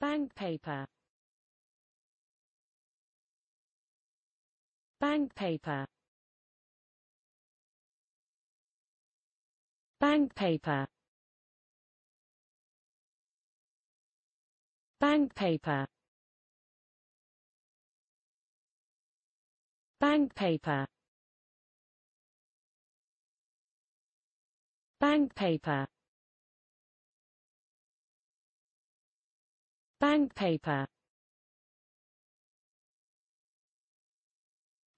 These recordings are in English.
Bank paper. Bank paper. Bank paper. Bank paper. Bank paper. Bank paper. Bank paper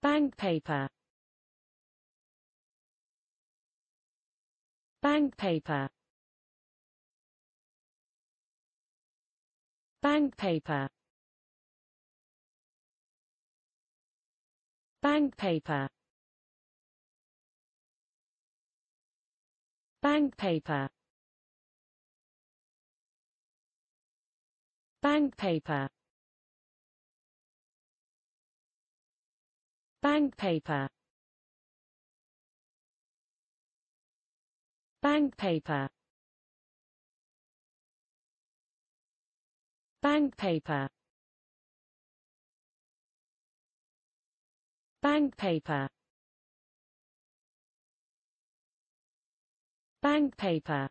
Bank paper Bank paper Bank paper Bank paper Bank paper Bank paper Bank paper Bank paper Bank paper Bank paper Bank paper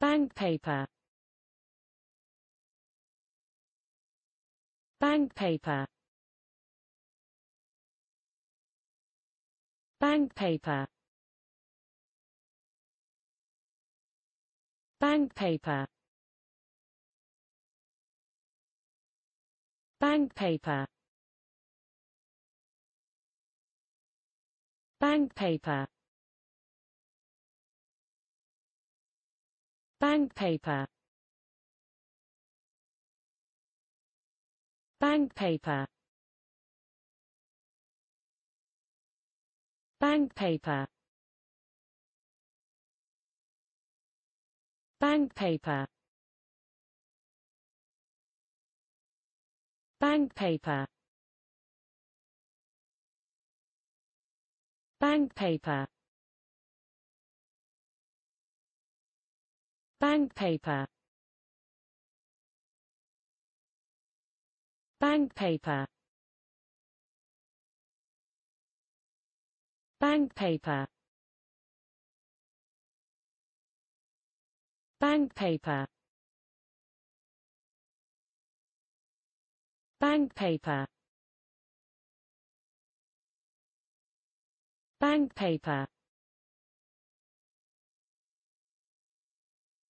Bank paper Bank paper Bank paper Bank paper Bank paper Bank paper Bank paper Bank paper Bank paper Bank paper Bank paper Bank paper Bank paper Bank paper Bank paper Bank paper Bank paper Bank paper